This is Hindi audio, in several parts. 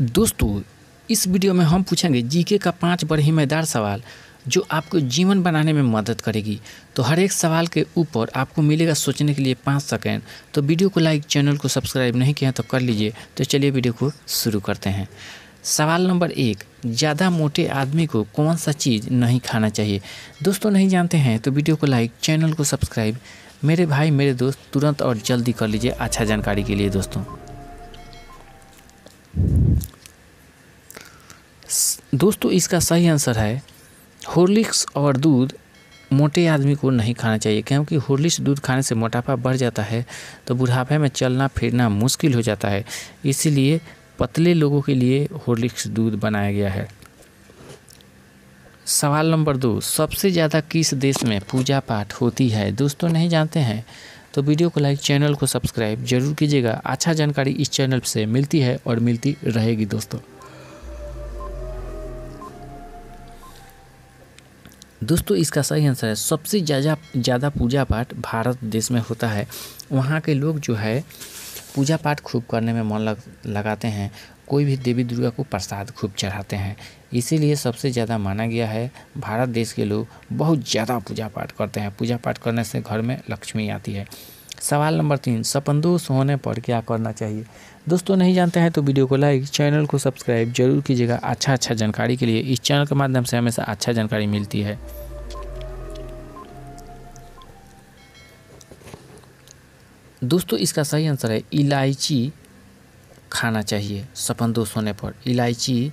दोस्तों इस वीडियो में हम पूछेंगे जीके का पांच बड़े हिम्मेदार सवाल जो आपको जीवन बनाने में मदद करेगी तो हर एक सवाल के ऊपर आपको मिलेगा सोचने के लिए पाँच सेकेंड तो वीडियो को लाइक चैनल को सब्सक्राइब नहीं किया तो कर लीजिए तो चलिए वीडियो को शुरू करते हैं सवाल नंबर एक ज़्यादा मोटे आदमी को कौन सा चीज़ नहीं खाना चाहिए दोस्तों नहीं जानते हैं तो वीडियो को लाइक चैनल को सब्सक्राइब मेरे भाई मेरे दोस्त तुरंत और जल्दी कर लीजिए अच्छा जानकारी के लिए दोस्तों दोस्तों इसका सही आंसर है हॉर्लिक्स और दूध मोटे आदमी को नहीं खाना चाहिए क्योंकि हॉर्लिक्स दूध खाने से मोटापा बढ़ जाता है तो बुढ़ापे में चलना फिरना मुश्किल हो जाता है इसीलिए पतले लोगों के लिए हॉर्लिक्स दूध बनाया गया है सवाल नंबर दो सबसे ज़्यादा किस देश में पूजा पाठ होती है दोस्तों नहीं जानते हैं तो वीडियो को लाइक चैनल को सब्सक्राइब जरूर कीजिएगा अच्छा जानकारी इस चैनल से मिलती है और मिलती रहेगी दोस्तों दोस्तों इसका सही आंसर है सबसे ज़्यादा ज़्यादा पूजा पाठ भारत देश में होता है वहाँ के लोग जो है पूजा पाठ खूब करने में मन लग लगाते हैं कोई भी देवी दुर्गा को प्रसाद खूब चढ़ाते हैं इसीलिए सबसे ज़्यादा माना गया है भारत देश के लोग बहुत ज़्यादा पूजा पाठ करते हैं पूजा पाठ करने से घर में लक्ष्मी आती है सवाल नंबर तीन सपनदोष होने पर क्या करना चाहिए दोस्तों नहीं जानते हैं तो वीडियो को लाइक चैनल को सब्सक्राइब जरूर कीजिएगा अच्छा अच्छा जानकारी के लिए इस चैनल के माध्यम से हमेशा अच्छा जानकारी मिलती है दोस्तों इसका सही आंसर है इलायची खाना चाहिए सपन दोष होने पर इलायची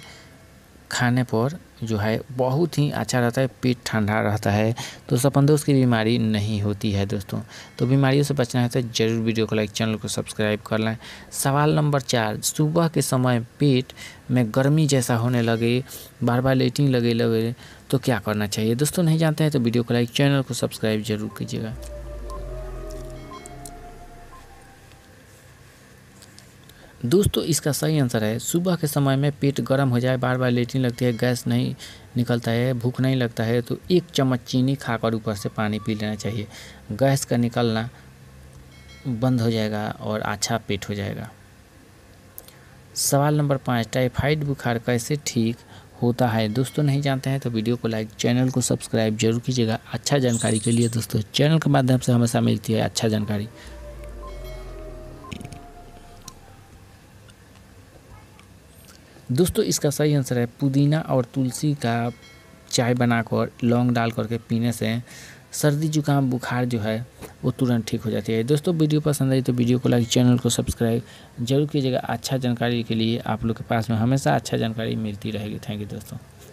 खाने पर जो है बहुत ही अच्छा रहता है पेट ठंडा रहता है तो दोस्त की बीमारी नहीं होती है दोस्तों तो बीमारियों से बचना है तो जरूर वीडियो को लाइक चैनल को सब्सक्राइब कर लें सवाल नंबर चार सुबह के समय पेट में गर्मी जैसा होने लगे बार बार लेटिंग लगे लगे तो क्या करना चाहिए दोस्तों नहीं जानते हैं तो वीडियो को लाइक चैनल को सब्सक्राइब जरूर कीजिएगा दोस्तों इसका सही आंसर है सुबह के समय में पेट गर्म हो जाए बार बार लेटने लगती है गैस नहीं निकलता है भूख नहीं लगता है तो एक चम्मच चीनी खाकर ऊपर से पानी पी लेना चाहिए गैस का निकलना बंद हो जाएगा और अच्छा पेट हो जाएगा सवाल नंबर पाँच टाइफाइड बुखार कैसे ठीक होता है दोस्तों नहीं जानते हैं तो वीडियो को लाइक चैनल को सब्सक्राइब जरूर कीजिएगा अच्छा जानकारी के लिए दोस्तों चैनल के माध्यम से हमेशा मिलती है अच्छा जानकारी दोस्तों इसका सही आंसर है पुदीना और तुलसी का चाय बनाकर लौंग डाल करके पीने से सर्दी जुकाम बुखार जो है वो तुरंत ठीक हो जाती है दोस्तों वीडियो पसंद आई तो वीडियो को लाइक चैनल को सब्सक्राइब जरूर कीजिएगा अच्छा जानकारी के लिए आप लोग के पास में हमेशा अच्छा जानकारी मिलती रहेगी थैंक यू दोस्तों